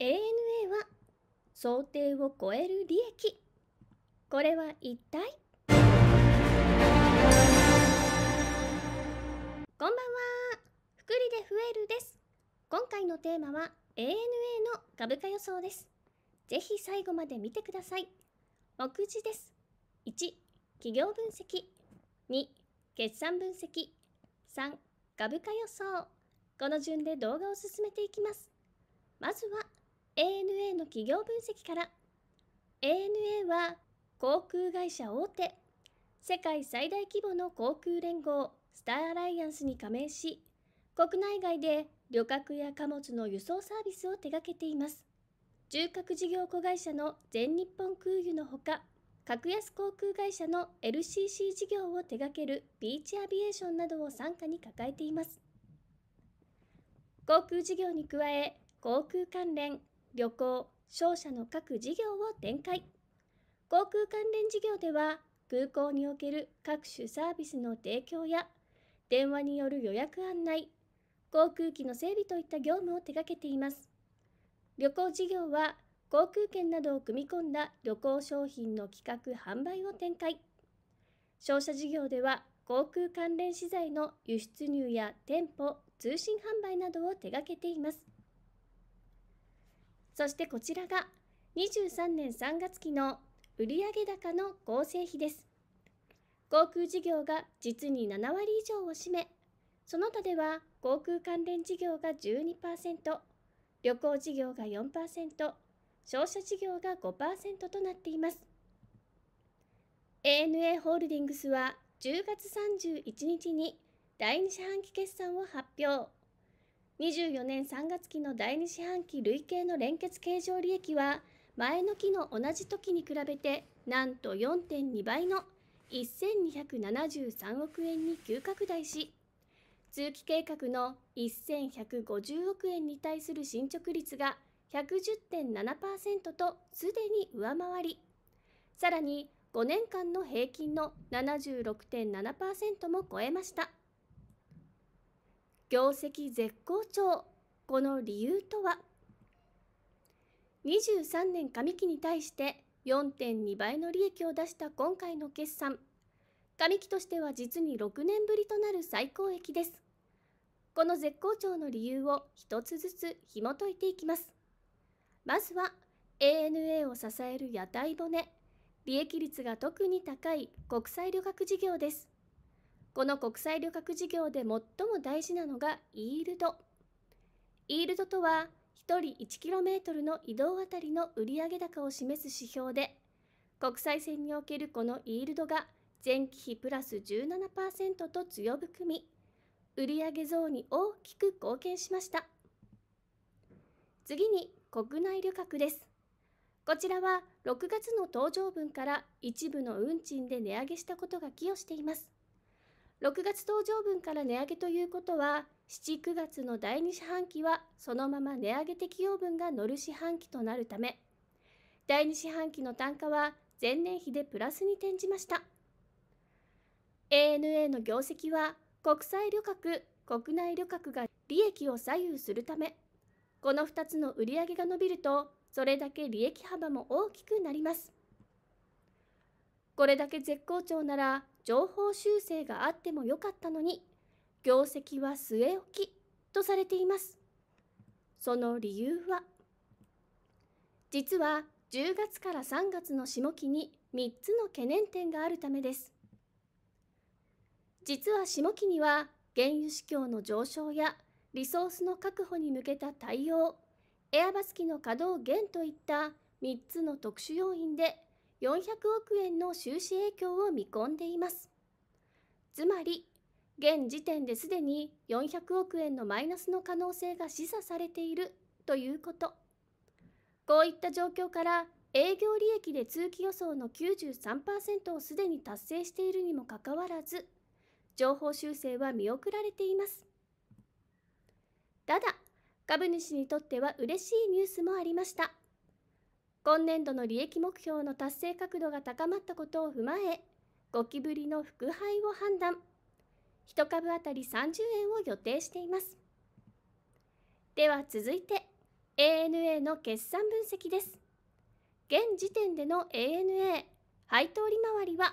ANA は想定を超える利益これは一体こんばんは福利で増えるです今回のテーマは ANA の株価予想ですぜひ最後まで見てください目次です1企業分析2決算分析3株価予想この順で動画を進めていきますまずは ANA の企業分析から ANA は航空会社大手世界最大規模の航空連合スターアライアンスに加盟し国内外で旅客や貨物の輸送サービスを手掛けています中核事業子会社の全日本空輸のほか格安航空会社の LCC 事業を手掛けるビーチアビエーションなどを傘下に抱えています航空事業に加え航空関連旅行、商社の各事業を展開。航空関連事業では、空港における各種サービスの提供や、電話による予約案内、航空機の整備といった業務を手掛けています。旅行事業は、航空券などを組み込んだ旅行商品の企画・販売を展開。商社事業では、航空関連資材の輸出入や店舗、通信販売などを手掛けています。そしてこちらが23年3月期の売上高の構成比です。航空事業が実に7割以上を占め、その他では航空関連事業が12%、旅行事業が4%、商社事業が5%となっています。ANA ホールディングスは10月31日に第2四半期決算を発表。24年3月期の第2四半期累計の連結経常利益は前の期の同じ時に比べてなんと4.2倍の1273億円に急拡大し通期計画の1150億円に対する進捗率が110.7%とすでに上回りさらに5年間の平均の76.7%も超えました。業績絶好調この理由とは23年上期に対して4.2倍の利益を出した今回の決算上期としては実に6年ぶりとなる最高益ですこの絶好調の理由を一つずつ紐解いていきますまずは ANA を支える屋台骨利益率が特に高い国際旅客事業ですこの国際旅客事業で最も大事なのがイールド。イールドとは、1人 1km の移動あたりの売上高を示す指標で、国際線におけるこのイールドが前期比プラス17%と強含み、売上増に大きく貢献しました。次に国内旅客です。こちらは6月の搭乗分から一部の運賃で値上げしたことが寄与しています。6月登場分から値上げということは、7、9月の第2四半期はそのまま値上げ適用分が乗る四半期となるため、第2四半期の単価は前年比でプラスに転じました。ANA の業績は国際旅客、国内旅客が利益を左右するため、この2つの売上が伸びると、それだけ利益幅も大きくなります。これだけ絶好調なら情報修正があってもよかったのに業績は据え置きとされていますその理由は実は10月から3月の下期に3つの懸念点があるためです実は下期には原油市況の上昇やリソースの確保に向けた対応エアバス機の稼働減といった3つの特殊要因で400億円の収支影響を見込んでいます。つまり、現時点ですでに400億円のマイナスの可能性が示唆されているということ。こういった状況から営業利益で通期予想の93%をすでに達成しているにもかかわらず、情報修正は見送られています。ただ、株主にとっては嬉しいニュースもありました。今年度の利益目標の達成角度が高まったことを踏まえ、ゴキブリの腹配を判断。1株当たり30円を予定しています。では続いて ANA の決算分析です。現時点での ANA 配当利回りは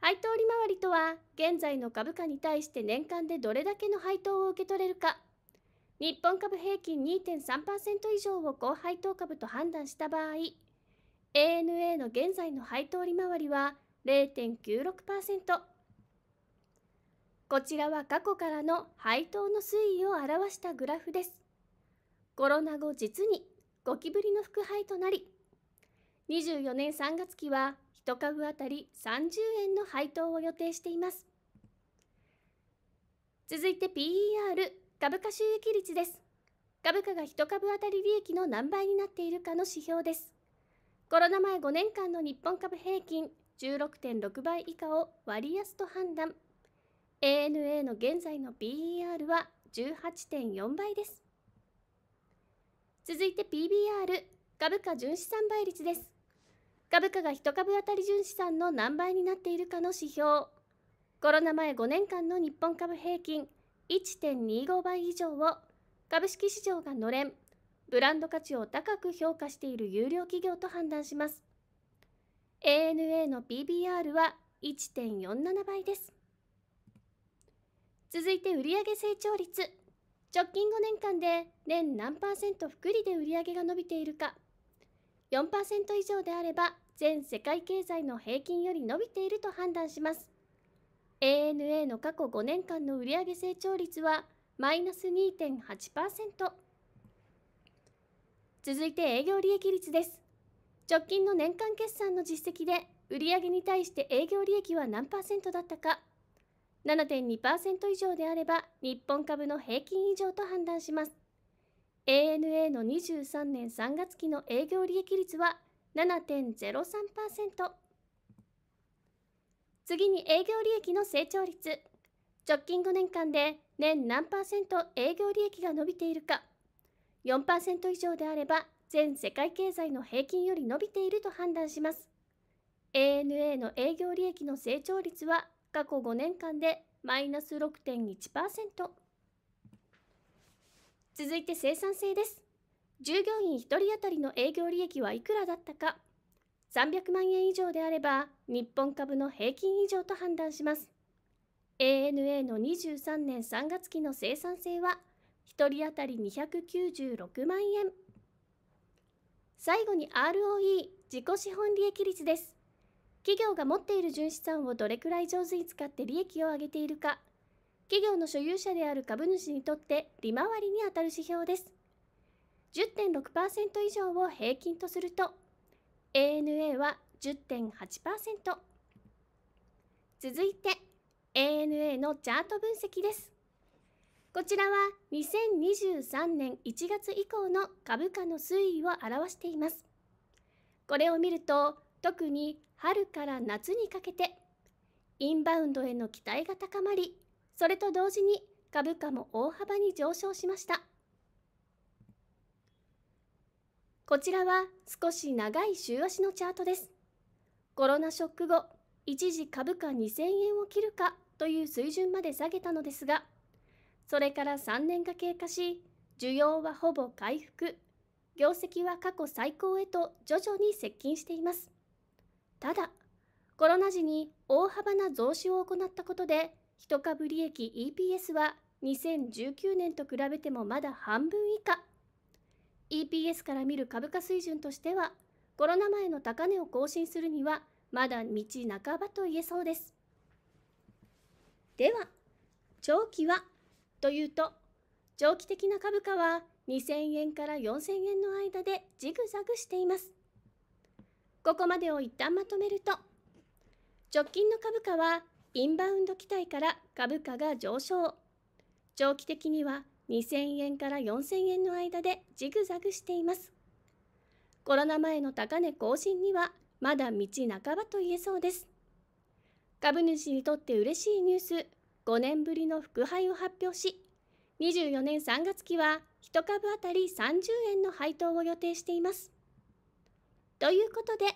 配当利回りとは現在の株価に対して年間でどれだけの配当を受け取れるか日本株平均2.3%以上を高配当株と判断した場合 ANA の現在の配当利回りは0.96%こちらは過去からの配当の推移を表したグラフですコロナ後実にゴキブリの副配となり24年3月期は1株当たり30円の配当を予定しています続いて PER 株価収益率です。株価が1株当たり利益の何倍になっているかの指標です。コロナ前5年間の日本株平均16.6倍以下を割安と判断。ANA の現在の BER は18.4倍です。続いて PBR、株価純資産倍率です。株価が1株当たり純資産の何倍になっているかの指標。コロナ前5年間の日本株平均1.25倍以上を株式市場がのれんブランド価値を高く評価している優良企業と判断します ANA の PBR は1.47倍です続いて売上成長率直近5年間で年何パーセント複利で売上が伸びているか4%以上であれば全世界経済の平均より伸びていると判断します ANA の過去5年間の売上成長率はマイナス2.8%続いて営業利益率です直近の年間決算の実績で売上に対して営業利益は何パーセントだったか7.2%以上であれば日本株の平均以上と判断します ANA の23年3月期の営業利益率は7.03%次に営業利益の成長率。直近5年間で年何パーセント営業利益が伸びているか。4%以上であれば全世界経済の平均より伸びていると判断します。ANA の営業利益の成長率は過去5年間でマイナス6.1%。続いて生産性です。従業員1人当たりの営業利益はいくらだったか。300万円以上であれば日本株の平均以上と判断します ANA の23年3月期の生産性は1人当たり296万円最後に ROE 自己資本利益率です企業が持っている純資産をどれくらい上手に使って利益を上げているか企業の所有者である株主にとって利回りにあたる指標です10.6%以上を平均とすると ANA は10.8%続いて ANA のチャート分析ですこちらは2023年1月以降の株価の推移を表していますこれを見ると特に春から夏にかけてインバウンドへの期待が高まりそれと同時に株価も大幅に上昇しましたこちらは少し長い週足のチャートです。コロナショック後、一時株価2000円を切るかという水準まで下げたのですが、それから3年が経過し、需要はほぼ回復、業績は過去最高へと徐々に接近しています。ただ、コロナ時に大幅な増資を行ったことで、一株利益 EPS は2019年と比べてもまだ半分以下 EPS から見る株価水準としてはコロナ前の高値を更新するにはまだ道半ばと言えそうですでは長期はというと長期的な株価は2000円から4000円の間でジグザグしていますここまでを一旦まとめると直近の株価はインバウンド期待から株価が上昇長期的には2000円から4000円の間でジグザグしています。コロナ前の高値更新にはまだ道半ばと言えそうです。株主にとって嬉しいニュース、5年ぶりの副配を発表し、24年3月期は1株当たり30円の配当を予定しています。ということで、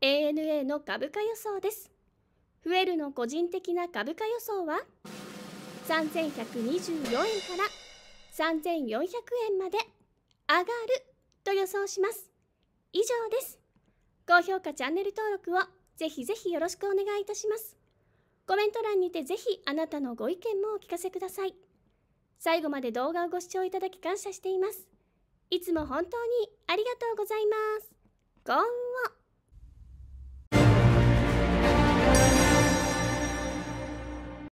ANA の株価予想です。増えるの個人的な株価予想は3124円から3400円まで上がると予想します。以上です。高評価チャンネル登録をぜひぜひよろしくお願いいたします。コメント欄にてぜひあなたのご意見もお聞かせください。最後まで動画をご視聴いただき感謝しています。いつも本当にありがとうございます。幸運を。